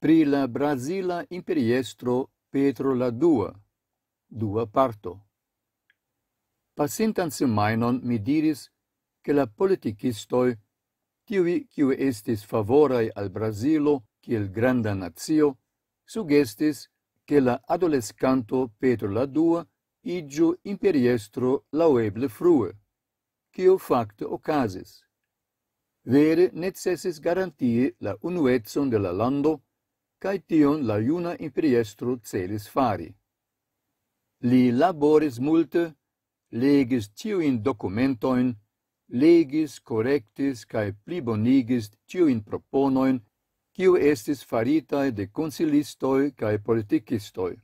pri la Brasila imperiestro Petro la Dua, Dua Parto. Pasintan semainon mi diris che la politicistoi, tivi quiu estis favorai al Brasilo, qui granda nazio, sugestis che la adolescanto Petro la Dua igiu imperiestro la frue, quiu facte ocasis. Vere necessis garantie la unuetson de la lando, cae tion la iuna imperiestro celis fari. Li laboris multe, legis tiuin documentoin, legis, correctis, cae plibonigis tiuin proponoin, ciu estis faritae de consilistoi cae politicistoi.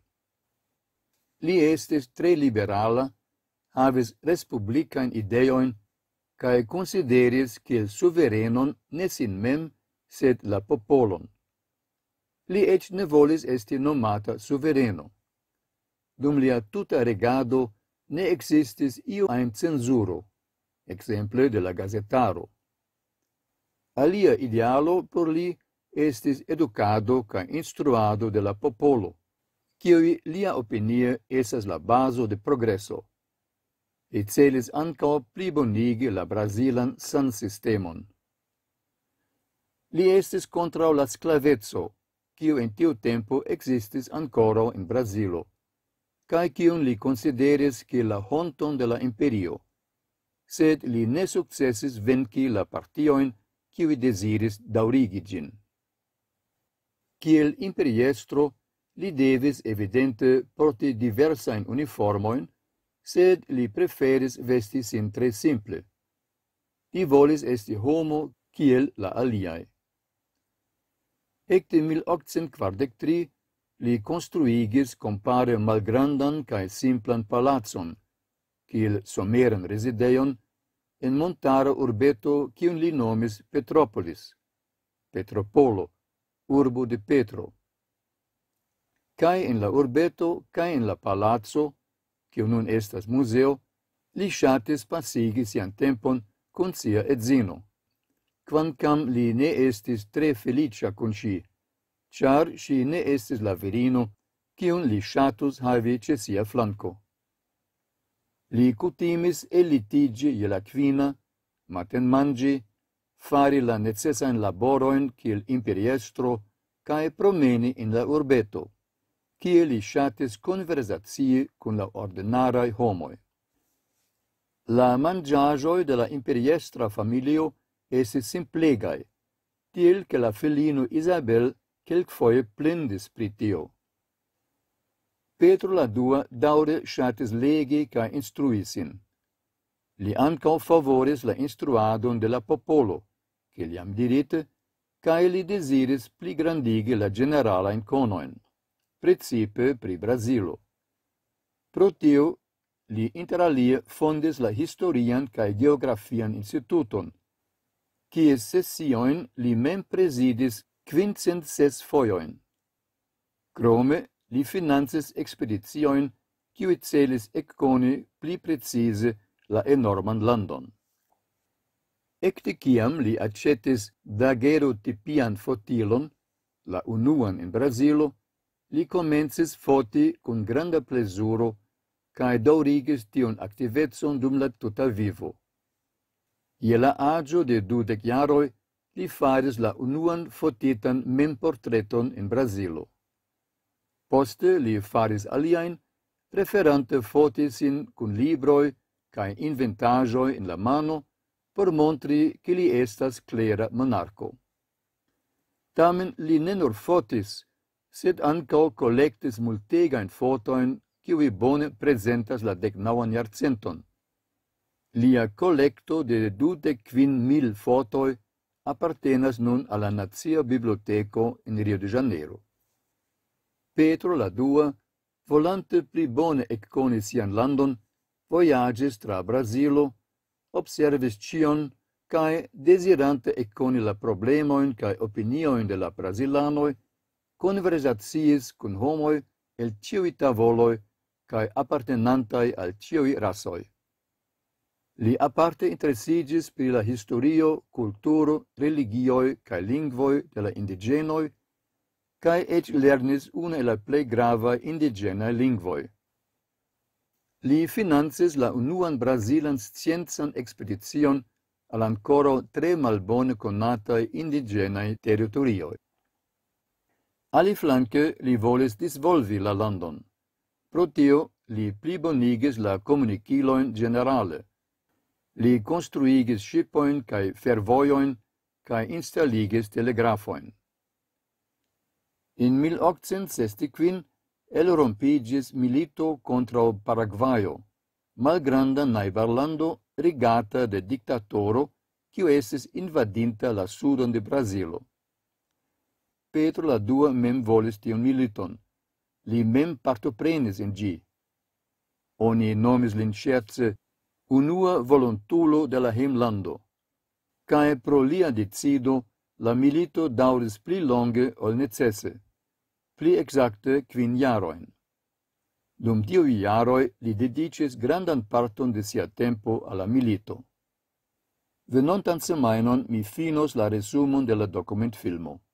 Li estis tre liberala, avis respublicain ideoin, cae consideris ciel suverenon ne sin mem, sed la popolon li et ne volis esti nomata suvereno. Dum lia tuta regado ne existis iu aem censuro, exemple de la gazetaro. Alia idealo por li estis educado ca instruado de la popolo, cioi lia opinie esas la baso de progresso. Li celis anca plibonigi la Brasilan san sistemon. Li estis contra la sclavezzo quio in tiu tempo existis ancora in Brasilo, cae quion li consideris que la honton de la imperio, sed li ne successis venci la partioin quivi desiris daurigigin. Ciel imperiestro, li devis evidente porti diversain uniformoin, sed li preferis vesti in tre simple. Li volis esti homo ciel la aliae ecte 1843 li construigis compare malgrandan cae simplan palazzon, cil someren resideion, in montara urbeto cium li nomis Petropolis, Petropolo, urbo di Petro. Cae in la urbeto, cae in la palazzo, cium nun estas museo, li shatis pasigis ian tempon con sia et zino quancam li ne estis tre felicia con si, char si ne estis la virino, cion li shatus havi ce sia flanco. Li cutimis elitigi je la quina, maten mangi, fari la necessa in laboroin cil imperiestro, cae promeni in la urbeto, cie li shatis conversatie cun la ordinarai homoi. La mangiagioi de la imperiestra familio, esse simplegai, til che la felino Isabel quelc foie plendis pritio. Petro la dua daure chates legi ca instruisin. Li ancau favores la instruadon de la popolo, che li am dirite, ca li desiris pli grandigi la generala in conoin, principe pri Brasilo. Pro tio, li interalie fondis la historian ca geografian instituton, quae sessioin li mem presidis quincent ses foioin. Crome, li finances expeditioin, quae celis ecconi pli precise la enorman landon. Ecte ciam li accetis dagero tipian fotilon, la unuan in Brasilo, li comences foti con granda plesuro cae daurigis tion activetson dum la tuta vivo. Ie la agio de dudec iaroi, li faris la unuan fotitan men portreton in Brasilo. Poste li faris aliaen, preferante fotisin cun libroi ca inventajoi in la mano por montri che li estas clera monarco. Tamen li nenor fotis, sed ancao collectis multegain fotoin qui bone presentas la decnauan iarcenton. Lia collecto de dute quin mil fotoi appartenas nun alla Nazia Biblioteco in Rio de Janeiro. Petro la dua, volante pli bone ec coni sian landon, voyages tra Brasilo, observis cion, cae desirante ec coni la problemoin cae opinioin de la Brasilanoi, conversaciis cun homoi el tiui tavoloi cae appartenantai al tiui rasoi. Li aparte interesigis pri la historio, kulturo, religioj kaj lingvoj de la indigenoj kaj eĉ lernis unu el la plej grava indigena lingvoj. Li financis la unuan brazilan sciencan ekspedicion al ancora tre malbone conatae indigenae territorioi. Ali flanque li volis disvolvi la landon. Pro tio, li plibonigis la comunicilon generale, li construigis shipoin cae fervoioin cae installigis telegrafoin. In 1865 el rompigis milito contra o Paraguayo, malgranda naibarlando rigata de dictatoro quio esses invadinta la sudon de Brasilo. Petro la dua mem volis tion militon, li mem partoprenis in gi. Oni nomis lin scherze unua voluntulo de la himlando. Cae pro lia decido, la milito dauris pli longe ol necesse, pli exacte quin jaroin. Dum tiu iaroi li dedices grandan parton de sia tempo alla milito. Venontan semainon mi finos la resumon de la document filmo.